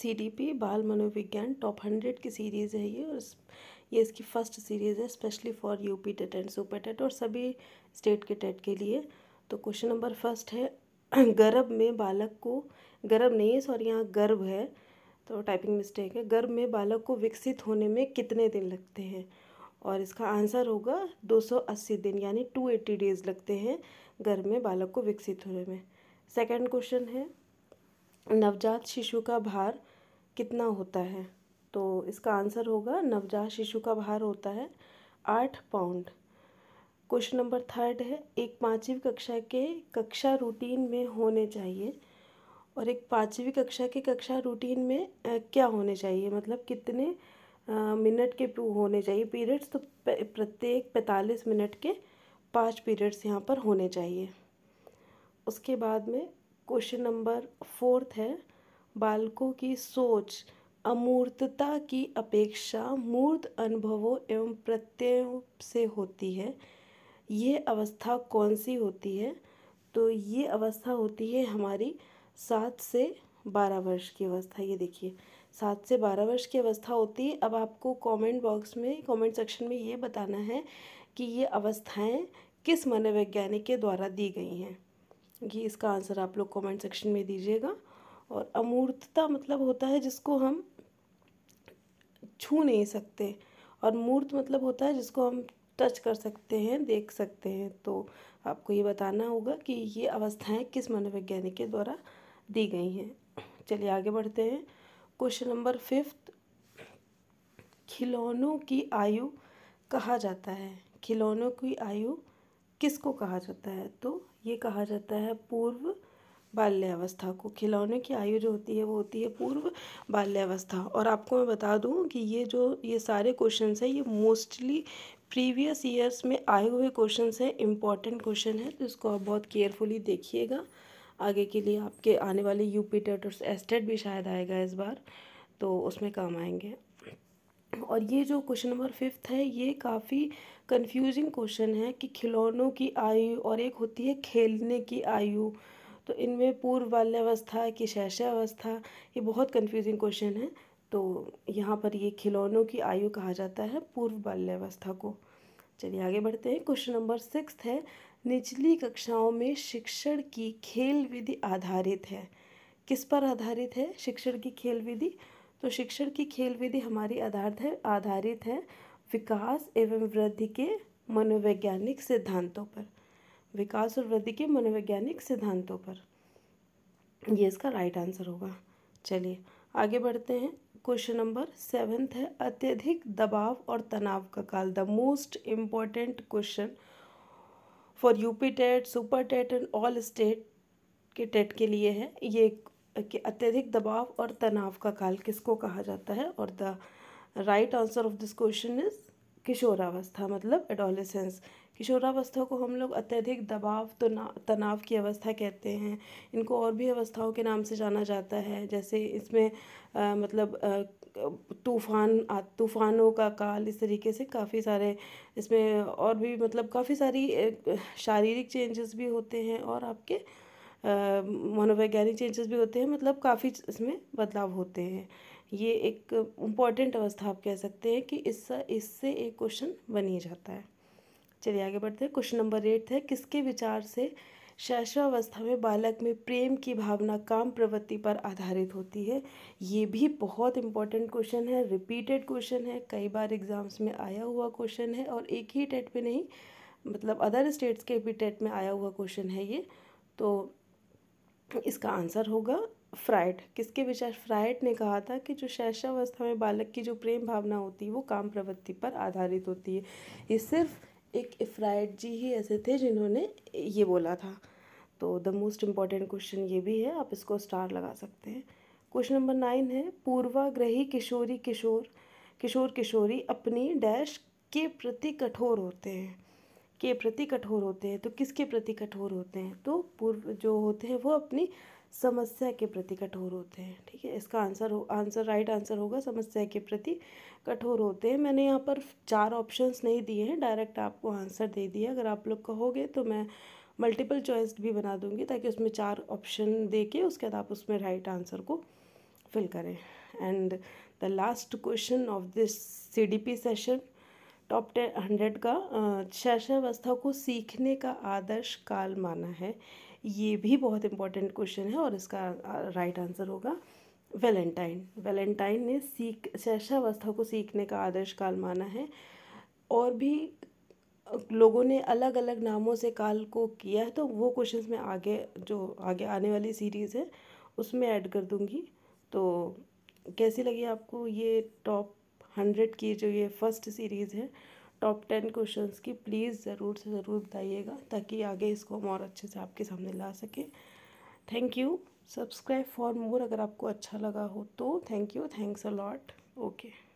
CDP बाल मनोविज्ञान top hundred की सीरीज़ है ये और ये इसकी फ़र्स्ट सीरीज़ है specially for UP TET and super TET और सभी स्टेट के टेट के लिए तो क्वेश्चन नंबर फर्स्ट है गर्भ में बालक को गर्भ नहीं है सॉरी यहाँ गर्भ है तो टाइपिंग मिस्टेक है गर्भ में बालक को विकसित होने में कितने दिन लगते हैं और इसका आंसर होगा 280 दिन यानी 280 डेज़ लगते हैं गर्भ में बालक को विकसित होने में सेकंड क्वेश्चन है नवजात शिशु का भार कितना होता है तो इसका आंसर होगा नवजात शिशु का भार होता है आठ पाउंड क्वेश्चन नंबर थर्ड है एक पाँचवीं कक्षा के कक्षा रूटीन में होने चाहिए और एक पाँचवीं कक्षा के कक्षा रूटीन में क्या होने चाहिए मतलब कितने मिनट के होने चाहिए पीरियड्स तो प्रत्येक पैंतालीस मिनट के पाँच पीरियड्स यहाँ पर होने चाहिए उसके बाद में क्वेश्चन नंबर फोर्थ है बालकों की सोच अमूर्तता की अपेक्षा मूर्त अनुभवों एवं प्रत्ययों से होती है ये अवस्था कौन सी होती है तो ये अवस्था होती है हमारी सात से बारह वर्ष की अवस्था ये देखिए सात से बारह वर्ष की अवस्था होती है अब आपको कमेंट बॉक्स में कमेंट सेक्शन में ये बताना है कि ये अवस्थाएं किस मनोवैज्ञानिक के द्वारा दी गई हैं ये इसका आंसर आप लोग कमेंट सेक्शन में दीजिएगा और अमूर्तता मतलब होता है जिसको हम छू नहीं सकते और मूर्त मतलब होता है जिसको हम टच कर सकते हैं देख सकते हैं तो आपको ये बताना होगा कि ये अवस्थाएं किस मनोवैज्ञानिक के द्वारा दी गई हैं चलिए आगे बढ़ते हैं क्वेश्चन नंबर फिफ्थ खिलौनों की आयु कहा जाता है खिलौनों की आयु किसको कहा जाता है तो ये कहा जाता है पूर्व बाल्यावस्था को खिलौने की आयु जो होती है वो होती है पूर्व बाल्यावस्था और आपको मैं बता दूं कि ये जो ये सारे क्वेश्चंस हैं ये मोस्टली प्रीवियस ईयर्स में आए हुए क्वेश्चंस हैं इम्पॉर्टेंट क्वेश्चन है तो इसको आप बहुत केयरफुली देखिएगा आगे के लिए आपके आने वाले यूपी टेटर्स एस्टेट भी शायद आएगा इस बार तो उसमें काम आएंगे और ये जो क्वेश्चन नंबर फिफ्थ है ये काफ़ी कंफ्यूजिंग क्वेश्चन है कि खिलौनों की आयु और एक होती है खेलने की आयु तो इनमें पूर्व बाल्यावस्था कि शैशावस्था ये बहुत कंफ्यूजिंग क्वेश्चन है तो यहाँ पर ये खिलौनों की आयु कहा जाता है पूर्व बाल्यावस्था को चलिए आगे बढ़ते हैं क्वेश्चन नंबर सिक्स है निचली कक्षाओं में शिक्षण की खेल विधि आधारित है किस पर आधारित है शिक्षण की खेल विधि तो शिक्षण की खेल विधि हमारी आधारित है आधारित है विकास एवं वृद्धि के मनोवैज्ञानिक सिद्धांतों पर विकास और वृद्धि के मनोवैज्ञानिक सिद्धांतों पर ये इसका राइट आंसर होगा चलिए आगे बढ़ते हैं क्वेश्चन नंबर सेवेंथ है अत्यधिक दबाव और तनाव का काल the most important question for UP TET super TET and all state के टेट के लिए है ये कि अत्यधिक दबाव और तनाव का काल किसको कहा जाता है और the right answer of this question is किशोरावस्था मतलब एडोलेसेंस किशोरावस्था को हम लोग अत्यधिक दबाव तो तनाव की अवस्था कहते हैं इनको और भी अवस्थाओं के नाम से जाना जाता है जैसे इसमें मतलब, आ, मतलब तूफान तूफानों का काल इस तरीके से काफ़ी सारे इसमें और भी मतलब काफ़ी सारी शारीरिक चेंजेस भी होते हैं और आपके मनोवैज्ञानिक चेंजेस भी होते हैं मतलब काफ़ी इसमें बदलाव होते हैं ये एक इम्पॉर्टेंट अवस्था आप कह सकते हैं कि इससे इससे एक क्वेश्चन बन ही जाता है चलिए आगे बढ़ते हैं क्वेश्चन नंबर एट है किसके विचार से शैशवावस्था में बालक में प्रेम की भावना काम प्रवृत्ति पर आधारित होती है ये भी बहुत इंपॉर्टेंट क्वेश्चन है रिपीटेड क्वेश्चन है कई बार एग्ज़ाम्स में आया हुआ क्वेश्चन है और एक ही टेट में नहीं मतलब अदर स्टेट्स के भी टेट में आया हुआ क्वेश्चन है ये तो इसका आंसर होगा फ्राइड किसके विचार फ्राइड ने कहा था कि जो शैशवावस्था में बालक की जो प्रेम भावना होती है वो काम प्रवृत्ति पर आधारित होती है ये सिर्फ एक फ्राइड जी ही ऐसे थे जिन्होंने ये बोला था तो द मोस्ट इम्पॉर्टेंट क्वेश्चन ये भी है आप इसको स्टार लगा सकते हैं क्वेश्चन नंबर नाइन है पूर्वाग्रही किशोरी किशोर किशोर किशोरी अपनी डैश के प्रति कठोर होते हैं के प्रति कठोर होते हैं तो किसके प्रति कठोर होते हैं तो पूर्व जो होते हैं वो अपनी समस्या के प्रति कठोर होते हैं ठीक है इसका आंसर हो आंसर राइट आंसर होगा समस्या के प्रति कठोर होते हैं मैंने यहाँ पर चार ऑप्शंस नहीं दिए हैं डायरेक्ट आपको आंसर दे दिया अगर आप लोग कहोगे तो मैं मल्टीपल चॉइस भी बना दूंगी ताकि उसमें चार ऑप्शन दे के उसके बाद आप उसमें राइट आंसर को फिल करें and the last question of this C D P session top ten hundred का शैशवावस्था को सीखने का आदर्श काल माना है ये भी बहुत इंपॉर्टेंट क्वेश्चन है और इसका राइट आंसर होगा वैलेंटाइन वैलेंटाइन ने सीख शैशावस्था को सीखने का आदर्श काल माना है और भी लोगों ने अलग अलग नामों से काल को किया है तो वो क्वेश्चंस में आगे जो आगे आने वाली सीरीज़ है उसमें ऐड कर दूंगी तो कैसी लगी आपको ये टॉप हंड्रेड की जो ये फर्स्ट सीरीज़ है टॉप टेन क्वेश्चंस की प्लीज़ ज़रूर से ज़रूर बताइएगा ताकि आगे इसको हम और अच्छे से आपके सामने ला सकें thank you subscribe for more अगर आपको अच्छा लगा हो तो thank you thanks a lot okay